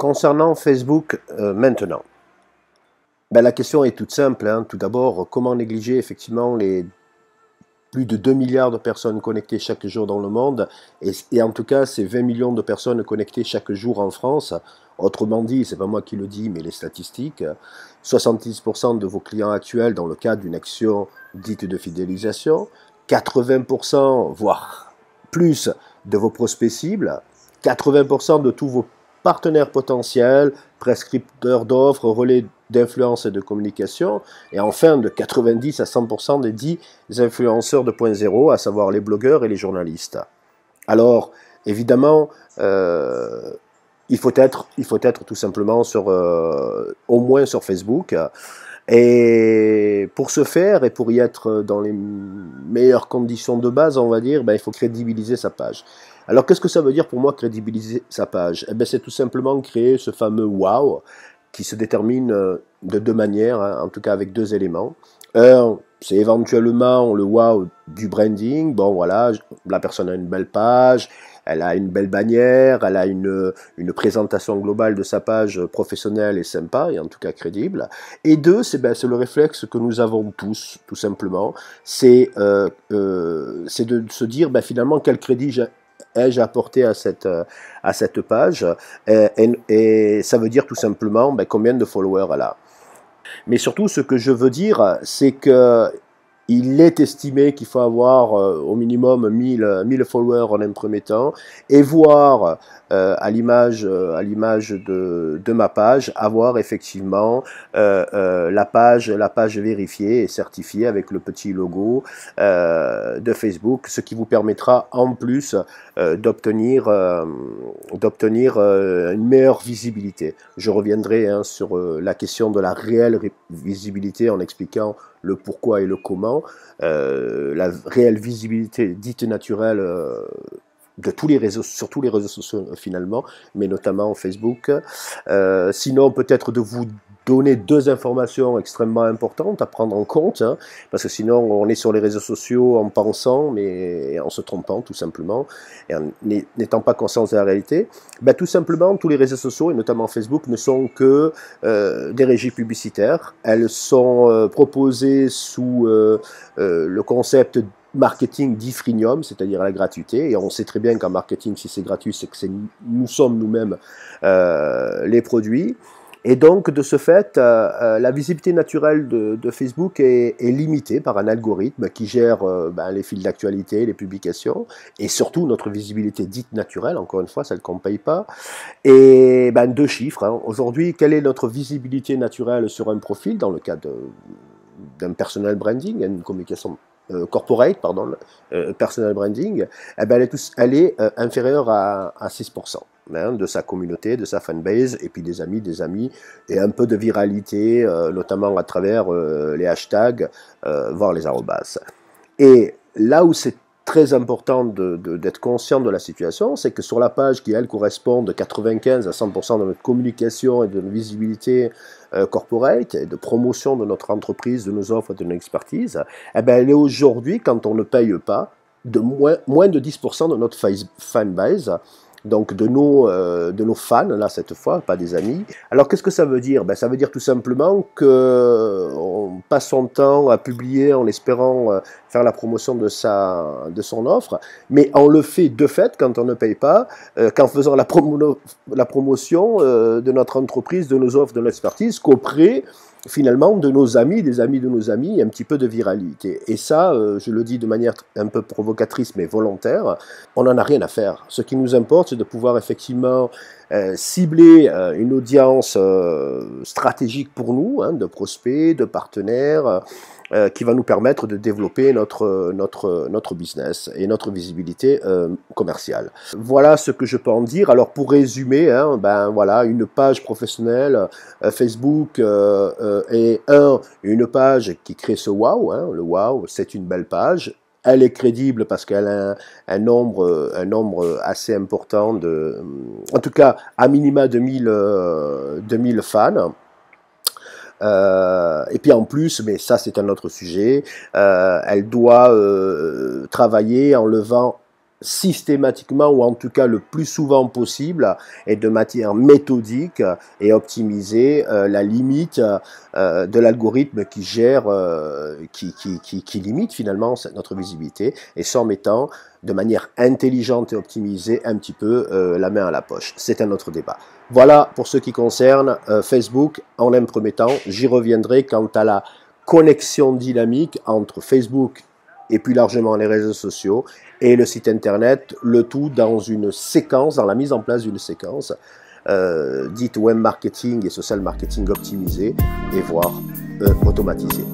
Concernant Facebook euh, maintenant, ben, la question est toute simple. Hein. Tout d'abord, comment négliger effectivement les plus de 2 milliards de personnes connectées chaque jour dans le monde, et, en tout cas ces 20 millions de personnes connectées chaque jour en France. Autrement dit, c'est pas moi qui le dis, mais les statistiques, 70% de vos clients actuels dans le cadre d'une action dite de fidélisation, 80%, voire plus, de vos prospects cibles, 80% de tous vos partenaires potentiels, prescripteurs d'offres, relais d'influence et de communication, et enfin de 90 à 100% des 10 influenceurs de Point 2.0, à savoir les blogueurs et les journalistes. Alors, évidemment, euh, il, faut être, il faut être tout simplement sur, euh, au moins sur Facebook. Et pour ce faire et pour y être euh, dans les meilleures conditions de base, on va dire, ben, il faut crédibiliser sa page. Alors qu'est-ce que ça veut dire pour moi crédibiliser sa page eh ben, C'est tout simplement créer ce fameux wow qui se détermine euh, de deux manières, hein, en tout cas avec deux éléments. Un, c'est éventuellement le wow du branding. Bon, voilà, la personne a une belle page, elle a une belle bannière, elle a une, une présentation globale de sa page professionnelle et sympa, et en tout cas crédible. Et deux, c'est ben, le réflexe que nous avons tous, tout simplement, c'est euh, euh de se dire ben, finalement quel crédit ai-je apporté à cette, euh, à cette page et, ça veut dire tout simplement ben, combien de followers elle a. Mais surtout, ce que je veux dire, c'est que il est estimé qu'il faut avoir euh, au minimum 1000, followers en un premier temps et voir euh, à l'image euh, à l'image de, ma page avoir effectivement la page la page vérifiée et certifiée avec le petit logo de Facebook, ce qui vous permettra en plus d'obtenir d'obtenir une meilleure visibilité. Je reviendrai hein, sur la question de la réelle visibilité en expliquant le pourquoi et le comment, euh, la réelle visibilité dite naturelle euh, de tous les réseaux, sur tous les réseaux sociaux euh, finalement, mais notamment Facebook. sinon, peut-être de vous donner deux informations extrêmement importantes à prendre en compte, hein, parce que sinon on est sur les réseaux sociaux en pensant, mais en se trompant tout simplement, et en n'étant pas conscients de la réalité. Ben, tout simplement, tous les réseaux sociaux, et notamment Facebook, ne sont que euh, des régies publicitaires. Elles sont euh, proposées sous euh, le concept marketing dit c'est-à-dire la gratuité. Et on sait très bien qu'en marketing, si c'est gratuit, c'est que nous sommes nous-mêmes les produits. Et donc, de ce fait, euh, euh, la visibilité naturelle de, Facebook est, limitée par un algorithme qui gère euh, ben, les fils d'actualité, les publications, et surtout notre visibilité dite naturelle, encore une fois, celle qu'on ne paye pas. Et ben, deux chiffres. Hein. Aujourd'hui, quelle est notre visibilité naturelle sur un profil dans le cadre d'un personnel branding, une communication euh, corporate, pardon, euh, personal branding, eh ben, elle est, tous, euh, inférieure à, 6% hein, de sa communauté, de sa fanbase, et puis des amis, des amis, et un peu de viralité, notamment à travers les hashtags, voire les arrobas. Et là où c'est très important d'être conscient de la situation, c'est que sur la page qui, elle, correspond de 95 à 100% de notre communication et de notre visibilité euh, corporate et de promotion de notre entreprise, de nos offres, de nos expertise, eh ben, elle est aujourd'hui, quand on ne paye pas, de moins, moins de 10% de notre fanbase donc de nos, euh, de nos fans, là cette fois, pas des amis. Alors qu'est-ce que ça veut dire ben, Ça veut dire tout simplement qu'on passe son temps à publier en espérant euh, faire la promotion de, sa, de son offre, mais on le fait de fait quand on ne paye pas, euh, qu'en faisant la, promo, la promotion de notre entreprise, de nos offres, de notre expertise, qu'auprès finalement de nos amis, des amis de nos amis, un petit peu de viralité. Et ça, euh, je le dis de manière un peu provocatrice mais volontaire, on n'en a rien à faire. Ce qui nous importe, c'est de pouvoir effectivement euh, cibler euh, une audience euh, stratégique pour nous, hein, de prospects, de partenaires, qui va nous permettre de développer notre, notre, notre business et notre visibilité commerciale. Voilà ce que je peux en dire. Alors pour résumer, hein, ben voilà, une page professionnelle Facebook et un, une page qui crée ce wow. Hein. le wow, c'est une belle page elle est crédible parce qu'elle a un, nombre, assez important de, en tout cas, à minima 2000, 2000 euh, fans. Euh, et puis en plus, mais ça c'est un autre sujet, euh, elle doit travailler en levant systématiquement ou en tout cas le plus souvent possible et de matière méthodique et optimiser euh, la limite euh, de l'algorithme qui gère, euh, qui, qui, qui, limite finalement notre visibilité et s'en mettant de manière intelligente et optimisée un petit peu la main à la poche. C'est un autre débat. Voilà pour ce qui concerne Facebook en un premier temps. J'y reviendrai quant à la connexion dynamique entre Facebook et puis largement les réseaux sociaux et le site internet, le tout dans une séquence, dans la mise en place d'une séquence euh, dite web marketing et social marketing optimisé et voire euh, automatisé.